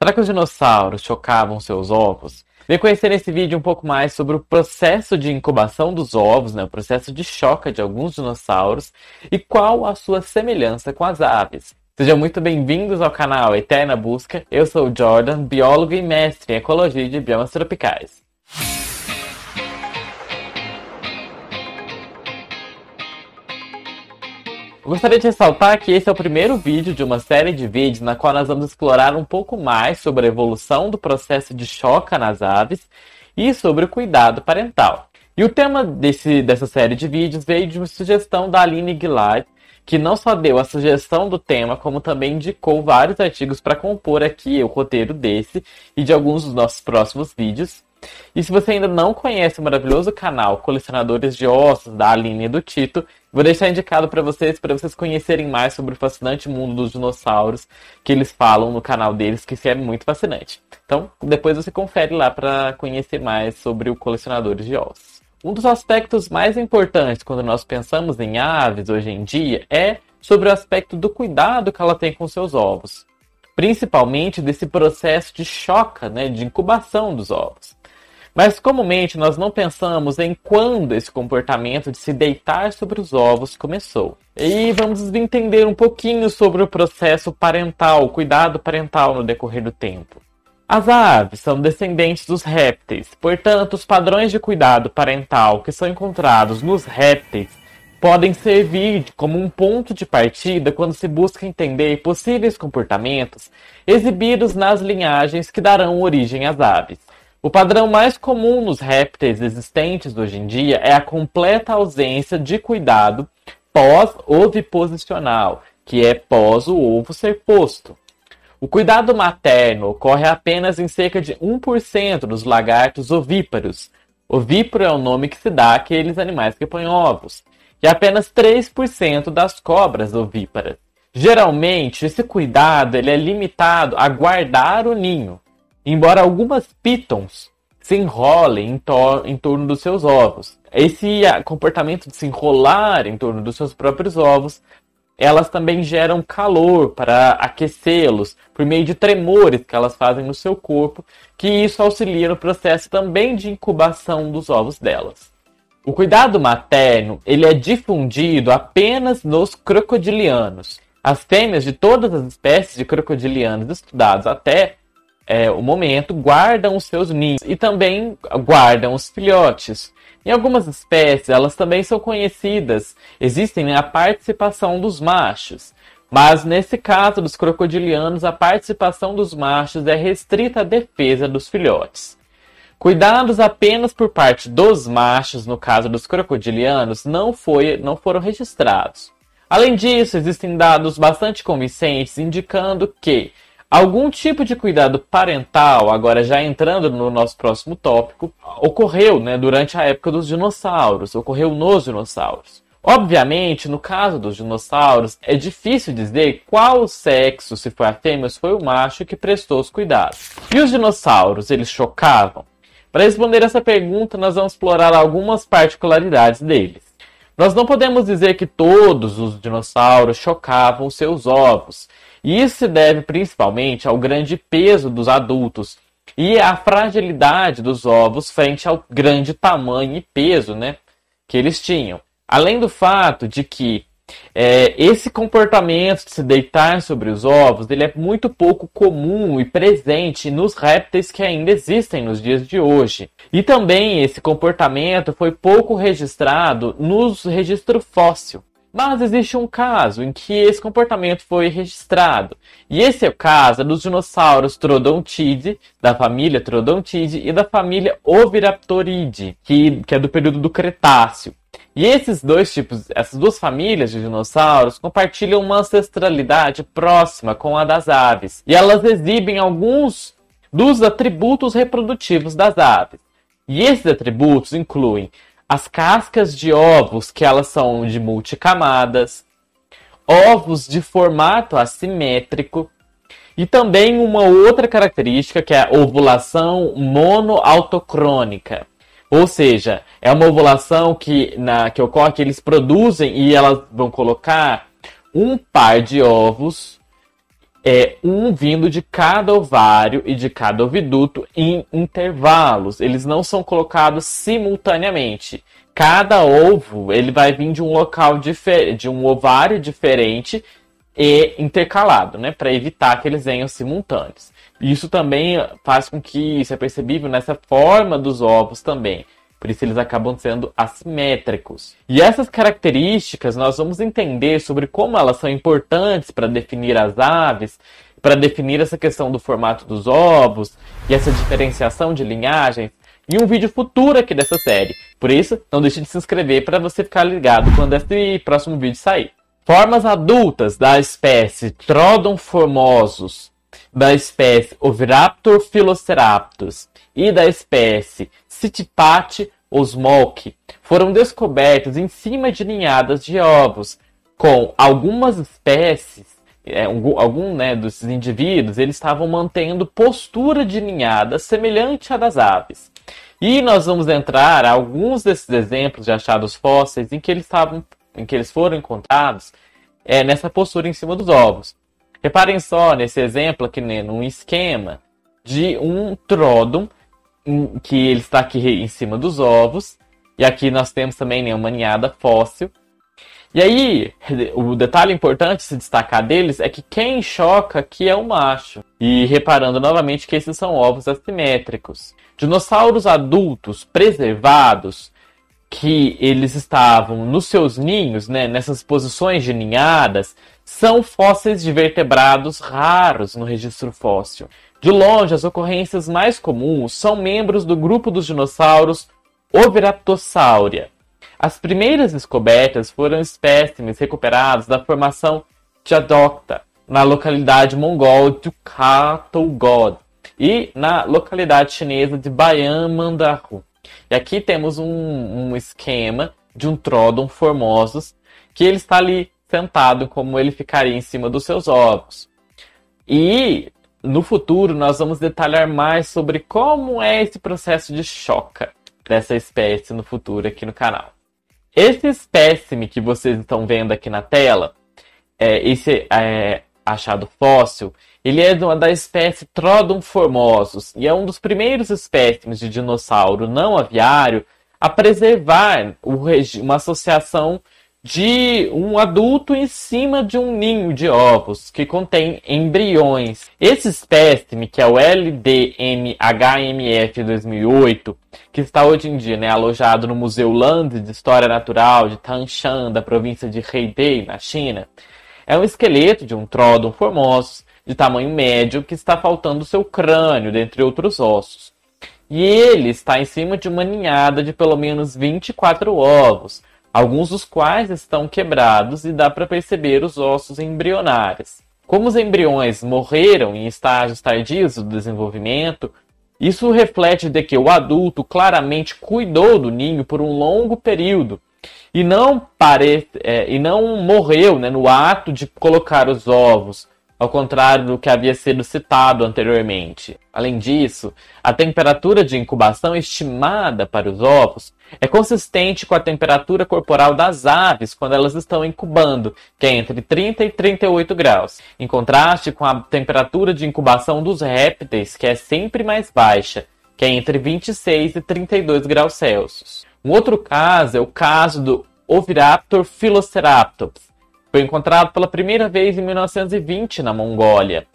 Será que os dinossauros chocavam seus ovos? Vem conhecer nesse vídeo um pouco mais sobre o processo de incubação dos ovos, né, o processo de choca de alguns dinossauros e qual a sua semelhança com as aves. Sejam muito bem-vindos ao canal Eterna Busca. Eu sou o Jordan, biólogo e mestre em ecologia de biomas tropicais. Gostaria de ressaltar que esse é o primeiro vídeo de uma série de vídeos na qual nós vamos explorar um pouco mais sobre a evolução do processo de choca nas aves e sobre o cuidado parental. E o tema desse, dessa série de vídeos veio de uma sugestão da Aline Gillard, que não só deu a sugestão do tema, como também indicou vários artigos para compor aqui o roteiro desse e de alguns dos nossos próximos vídeos. E se você ainda não conhece o maravilhoso canal Colecionadores de Ossos da Aline e do Tito, vou deixar indicado para vocês, para vocês conhecerem mais sobre o fascinante mundo dos dinossauros que eles falam no canal deles, que é muito fascinante. Então, depois você confere lá para conhecer mais sobre o Colecionadores de Ossos. Um dos aspectos mais importantes quando nós pensamos em aves hoje em dia é sobre o aspecto do cuidado que ela tem com seus ovos, principalmente desse processo de choca, né, de incubação dos ovos. Mas comumente nós não pensamos em quando esse comportamento de se deitar sobre os ovos começou. E vamos entender um pouquinho sobre o processo parental, o cuidado parental no decorrer do tempo. As aves são descendentes dos répteis, portanto, os padrões de cuidado parental que são encontrados nos répteis podem servir como um ponto de partida quando se busca entender possíveis comportamentos exibidos nas linhagens que darão origem às aves. O padrão mais comum nos répteis existentes hoje em dia é a completa ausência de cuidado pós-oviposicional, que é pós o ovo ser posto. O cuidado materno ocorre apenas em cerca de 1% dos lagartos ovíparos. Ovíparo é o nome que se dá àqueles animais que põem ovos. E apenas 3% das cobras ovíparas. Geralmente, esse cuidado ele é limitado a guardar o ninho, embora algumas pitons se enrolem em, tor em torno dos seus ovos. Esse ah, comportamento de se enrolar em torno dos seus próprios ovos elas também geram calor para aquecê-los por meio de tremores que elas fazem no seu corpo, que isso auxilia no processo também de incubação dos ovos delas. O cuidado materno ele é difundido apenas nos crocodilianos. As fêmeas de todas as espécies de crocodilianos estudados até é, o momento, guardam os seus ninhos e também guardam os filhotes. Em algumas espécies, elas também são conhecidas, existem né, a participação dos machos. Mas nesse caso dos crocodilianos, a participação dos machos é restrita à defesa dos filhotes. Cuidados apenas por parte dos machos, no caso dos crocodilianos, não, foi, não foram registrados. Além disso, existem dados bastante convincentes indicando que Algum tipo de cuidado parental, agora já entrando no nosso próximo tópico, ocorreu né, durante a época dos dinossauros, ocorreu nos dinossauros. Obviamente, no caso dos dinossauros, é difícil dizer qual o sexo, se foi a fêmea, se foi o macho que prestou os cuidados. E os dinossauros, eles chocavam? Para responder essa pergunta, nós vamos explorar algumas particularidades deles. Nós não podemos dizer que todos os dinossauros chocavam seus ovos, e isso se deve principalmente ao grande peso dos adultos e à fragilidade dos ovos frente ao grande tamanho e peso né, que eles tinham. Além do fato de que é, esse comportamento de se deitar sobre os ovos ele é muito pouco comum e presente nos répteis que ainda existem nos dias de hoje. E também esse comportamento foi pouco registrado nos registros fóssil. Mas existe um caso em que esse comportamento foi registrado. E esse é o caso dos dinossauros Trodontidae, da família Trodontidae e da família Oviraptoridae, que, que é do período do Cretáceo. E esses dois tipos, essas duas famílias de dinossauros compartilham uma ancestralidade próxima com a das aves, e elas exibem alguns dos atributos reprodutivos das aves. E esses atributos incluem as cascas de ovos, que elas são de multicamadas, ovos de formato assimétrico, e também uma outra característica que é a ovulação monoautocrônica. Ou seja, é uma ovulação que, na, que ocorre que eles produzem e elas vão colocar um par de ovos, é, um vindo de cada ovário e de cada oviduto em intervalos. Eles não são colocados simultaneamente. Cada ovo ele vai vir de um local diferente, de um ovário diferente e intercalado, né, para evitar que eles venham simultâneos. Isso também faz com que isso é percebível nessa forma dos ovos também. Por isso eles acabam sendo assimétricos. E essas características nós vamos entender sobre como elas são importantes para definir as aves, para definir essa questão do formato dos ovos e essa diferenciação de linhagens em um vídeo futuro aqui dessa série. Por isso, não deixe de se inscrever para você ficar ligado quando esse próximo vídeo sair. Formas adultas da espécie Trodon formosus da espécie Oviraptor Philoceraptus e da espécie Citipate osmolk foram descobertos em cima de ninhadas de ovos, com algumas espécies, é, algum né, indivíduos, eles estavam mantendo postura de ninhada semelhante à das aves. E nós vamos entrar a alguns desses exemplos de achados fósseis em que eles, estavam, em que eles foram encontrados é, nessa postura em cima dos ovos. Reparem só nesse exemplo aqui, né, num esquema de um tródon, que ele está aqui em cima dos ovos, e aqui nós temos também né, uma ninhada fóssil. E aí, o detalhe importante se destacar deles é que quem choca aqui é o macho. E reparando novamente que esses são ovos assimétricos. Dinossauros adultos preservados, que eles estavam nos seus ninhos, né, nessas posições de ninhadas, são fósseis de vertebrados raros no registro fóssil. De longe, as ocorrências mais comuns são membros do grupo dos dinossauros Oviraptosauria. As primeiras descobertas foram espécimes recuperados da formação Jadokta, na localidade mongol de Katogod e na localidade chinesa de Bayan Mandahu. E aqui temos um, um esquema de um Trodon formosos que ele está ali sentado, como ele ficaria em cima dos seus ovos. E no futuro nós vamos detalhar mais sobre como é esse processo de choca dessa espécie no futuro aqui no canal. Esse espécime que vocês estão vendo aqui na tela, é, esse é, achado fóssil, ele é de uma da espécie Trodon formosus e é um dos primeiros espécimes de dinossauro não aviário a preservar uma associação de um adulto em cima de um ninho de ovos que contém embriões. Esse espécime, que é o ldmhmf 2008, que está hoje em dia né, alojado no Museu Land de História Natural de Tangshan, da província de Hebei, na China, é um esqueleto de um tródon formosus de tamanho médio que está faltando seu crânio, dentre outros ossos. E ele está em cima de uma ninhada de pelo menos 24 ovos, alguns dos quais estão quebrados e dá para perceber os ossos embrionários. Como os embriões morreram em estágios tardios do desenvolvimento, isso reflete de que o adulto claramente cuidou do ninho por um longo período e não, pare... É, e não morreu né, no ato de colocar os ovos, ao contrário do que havia sido citado anteriormente. Além disso, a temperatura de incubação estimada para os ovos é consistente com a temperatura corporal das aves quando elas estão incubando, que é entre 30 e 38 graus, em contraste com a temperatura de incubação dos répteis, que é sempre mais baixa, que é entre 26 e 32 graus Celsius. Um outro caso é o caso do Oviraptor Philoceratops, foi encontrado pela primeira vez em 1920 na Mongólia.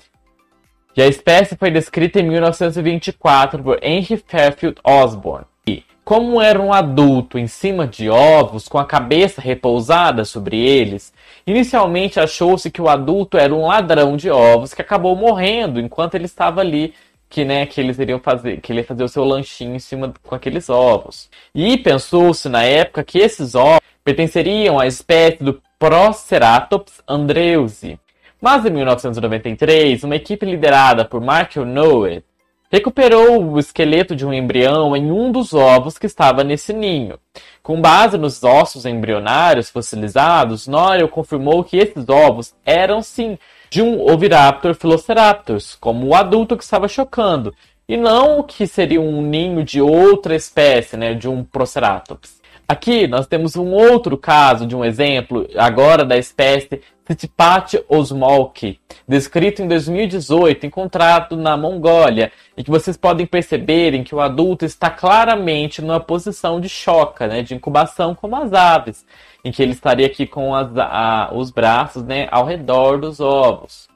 E a espécie foi descrita em 1924 por Henry Fairfield Osborn. E, como era um adulto em cima de ovos, com a cabeça repousada sobre eles, inicialmente achou-se que o adulto era um ladrão de ovos que acabou morrendo enquanto ele estava ali que, né, que eles iriam fazer, que ele ia fazer o seu lanchinho em cima com aqueles ovos. E pensou-se na época que esses ovos pertenceriam à espécie do Proceratops andreusi. Mas em 1993, uma equipe liderada por Michael Nowet recuperou o esqueleto de um embrião em um dos ovos que estava nesse ninho. Com base nos ossos embrionários fossilizados, Norell confirmou que esses ovos eram sim de um Oviraptor Philoceratops, como o adulto que estava chocando, e não o que seria um ninho de outra espécie, né, de um Proceratops. Aqui nós temos um outro caso de um exemplo, agora da espécie Titipatia osmolki, descrito em 2018, encontrado na Mongólia, e que vocês podem perceberem que o adulto está claramente numa posição de choca, né, de incubação, como as aves, em que ele estaria aqui com as, a, os braços né, ao redor dos ovos.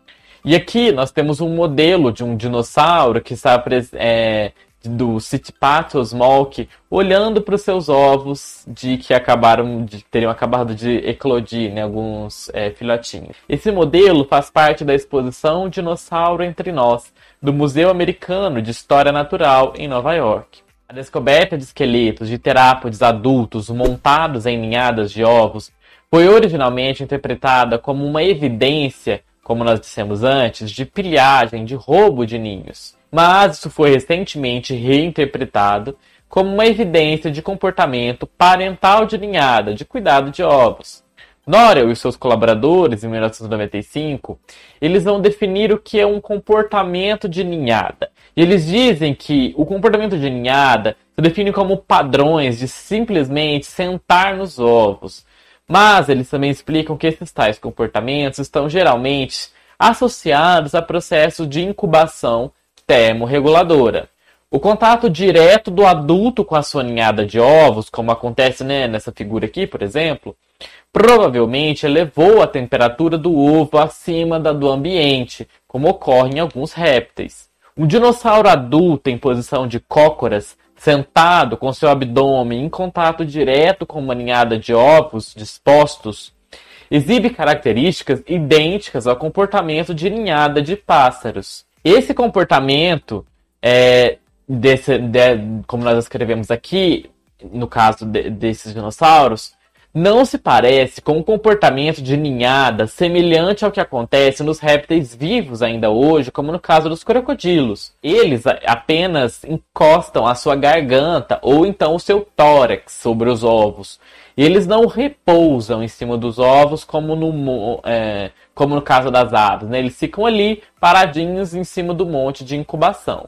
E aqui nós temos um modelo de um dinossauro que está é, do Citipatos Malk, olhando para os seus ovos de que acabaram de teriam acabado de eclodir, né, alguns é, filhotinhos. Esse modelo faz parte da exposição Dinossauro entre Nós do Museu Americano de História Natural em Nova York. A descoberta de esqueletos de terápodes adultos montados em ninhadas de ovos foi originalmente interpretada como uma evidência, como nós dissemos antes, de pilhagem, de roubo de ninhos mas isso foi recentemente reinterpretado como uma evidência de comportamento parental de ninhada, de cuidado de ovos. Norel e seus colaboradores, em 1995, eles vão definir o que é um comportamento de ninhada. E eles dizem que o comportamento de ninhada se define como padrões de simplesmente sentar nos ovos. Mas eles também explicam que esses tais comportamentos estão geralmente associados a processos de incubação termorreguladora. O contato direto do adulto com a sua ninhada de ovos, como acontece né, nessa figura aqui, por exemplo, provavelmente elevou a temperatura do ovo acima da do ambiente, como ocorre em alguns répteis. Um dinossauro adulto em posição de cócoras, sentado com seu abdômen em contato direto com uma ninhada de ovos dispostos, exibe características idênticas ao comportamento de ninhada de pássaros. Esse comportamento é, desse, de, como nós escrevemos aqui, no caso de, desses dinossauros, não se parece com o um comportamento de ninhada semelhante ao que acontece nos répteis vivos ainda hoje, como no caso dos crocodilos. Eles apenas encostam a sua garganta ou então o seu tórax sobre os ovos, e eles não repousam em cima dos ovos como no, é, como no caso das aves, né? Eles ficam ali paradinhos em cima do monte de incubação.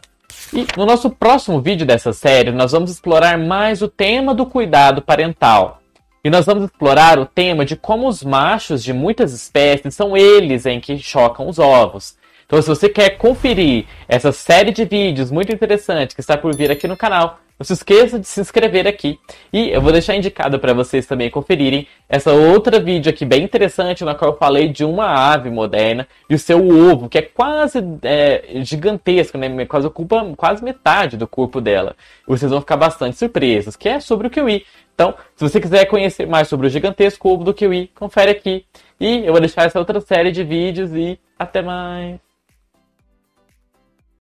E no nosso próximo vídeo dessa série, nós vamos explorar mais o tema do cuidado parental. E nós vamos explorar o tema de como os machos de muitas espécies são eles em que chocam os ovos. Então, se você quer conferir essa série de vídeos muito interessante que está por vir aqui no canal, não se esqueça de se inscrever aqui. E eu vou deixar indicado para vocês também conferirem essa outra vídeo aqui bem interessante, na qual eu falei de uma ave moderna e o seu ovo, que é quase é, gigantesco, né? Quase ocupa quase metade do corpo dela. Vocês vão ficar bastante surpresos, que é sobre o kiwi. Então, se você quiser conhecer mais sobre o gigantesco ovo do kiwi, confere aqui. E eu vou deixar essa outra série de vídeos e até mais!